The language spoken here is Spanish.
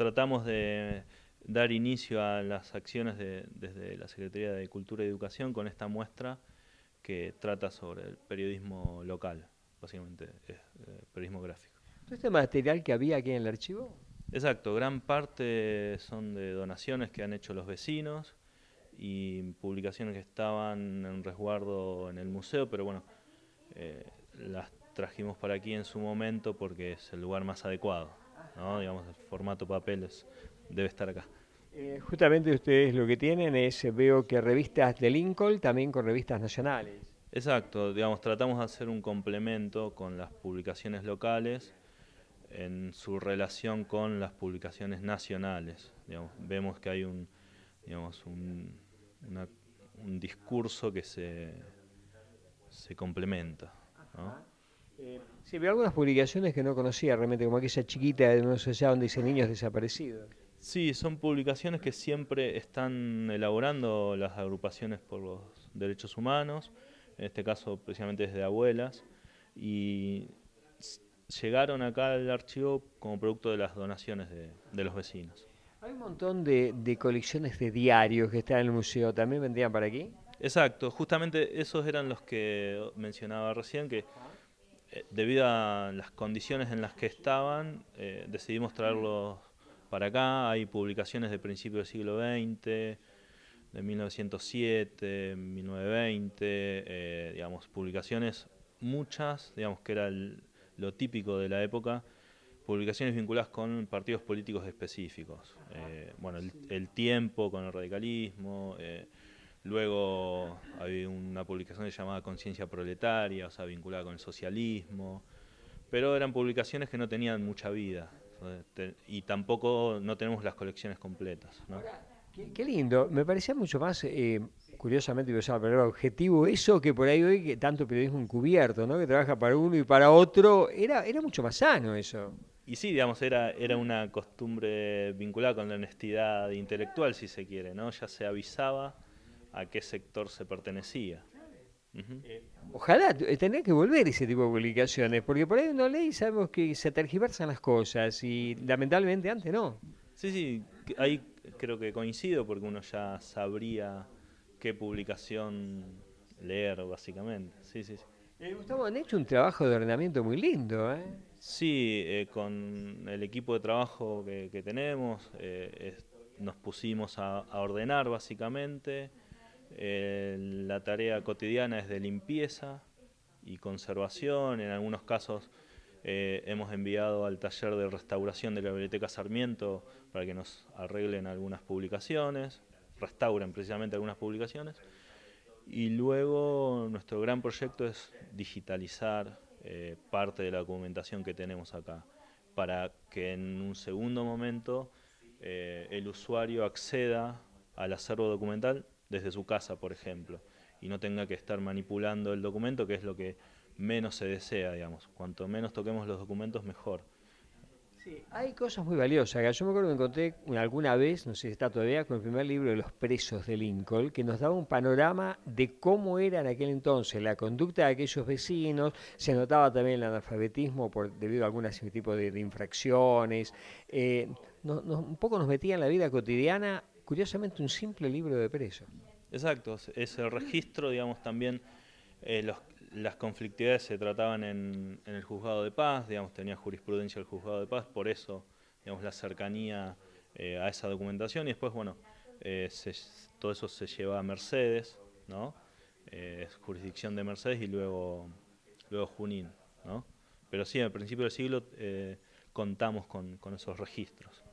tratamos de dar inicio a las acciones desde la Secretaría de Cultura y Educación con esta muestra que trata sobre el periodismo local, básicamente, eh, periodismo gráfico. ¿Todo este material que había aquí en el archivo? Exacto, gran parte son de donaciones que han hecho los vecinos y publicaciones que estaban en resguardo en el museo, pero bueno, eh, las trajimos para aquí en su momento porque es el lugar más adecuado digamos, el formato papel debe estar acá. Eh, justamente ustedes lo que tienen es, eh, veo que revistas de Lincoln también con revistas nacionales. Exacto, digamos, tratamos de hacer un complemento con las publicaciones locales en su relación con las publicaciones nacionales. Digamos, vemos que hay un, digamos, un, un discurso que se, se complementa. ¿no? Eh, sí, veo algunas publicaciones que no conocía realmente, como aquella chiquita de no sé ya, donde dice niños desaparecidos. Sí, son publicaciones que siempre están elaborando las agrupaciones por los derechos humanos, en este caso precisamente desde abuelas, y llegaron acá al archivo como producto de las donaciones de, de los vecinos. Hay un montón de, de, colecciones de diarios que están en el museo, ¿también vendrían para aquí? Exacto, justamente esos eran los que mencionaba recién, que eh, debido a las condiciones en las que estaban, eh, decidimos traerlos para acá. Hay publicaciones de principios del siglo XX, de 1907, 1920, eh, digamos, publicaciones muchas, digamos que era lo típico de la época, publicaciones vinculadas con partidos políticos específicos. bueno, el, tiempo con el radicalismo Luego había una publicación que Conciencia Proletaria, o sea, vinculada con el socialismo, pero eran publicaciones que no tenían mucha vida y tampoco no tenemos las colecciones completas. Qué, lindo, me parecía mucho más, eh, curiosamente, pero era objetivo eso que por ahí hoy que tanto periodismo encubierto, ¿no? que trabaja para uno y para otro, era, era mucho más sano eso. Y sí, digamos, era, era una costumbre vinculada con la honestidad intelectual, si se quiere, ¿no? Ya se avisaba a qué sector se pertenecía. Ojalá eh, tendría que volver ese tipo de publicaciones, porque por ahí uno lee sabemos que se tergiversan las cosas y lamentablemente antes no. Sí, sí, ahí creo que coincido porque uno ya sabría qué publicación leer básicamente. Sí, sí, eh, Gustavo, han hecho un trabajo de ordenamiento muy lindo. ¿eh? Sí, eh, con el equipo de trabajo que, tenemos nos pusimos a ordenar básicamente eh, la tarea cotidiana es de limpieza y conservación. En algunos casos eh, hemos enviado al taller de restauración de la Biblioteca Sarmiento para que nos arreglen algunas publicaciones, restauren precisamente algunas publicaciones. Y luego nuestro gran proyecto es digitalizar eh, parte de la documentación que tenemos acá para que en un segundo momento el usuario acceda al acervo documental desde su casa, por ejemplo, y no tenga que estar manipulando el documento, que es lo que menos se desea, digamos. Cuanto menos toquemos los documentos, mejor. Sí, hay cosas muy valiosas. Yo me acuerdo que encontré alguna vez, no sé si está todavía, con el primer libro de los presos de Lincoln, que nos daba un panorama de cómo era en aquel entonces la conducta de aquellos vecinos. Se notaba también el analfabetismo por, debido a algún tipo de, infracciones. Eh, un poco nos metía en la vida cotidiana curiosamente un simple libro de preso. Exacto, es el registro, digamos, también eh, las conflictividades se trataban en, el juzgado de paz, digamos, tenía jurisprudencia el juzgado de paz, por eso, digamos, la cercanía eh, a esa documentación y después, bueno, eh, todo eso se lleva a Mercedes, ¿no? es jurisdicción de Mercedes y luego, luego Junín, ¿no? Pero sí, al principio del siglo contamos con esos registros.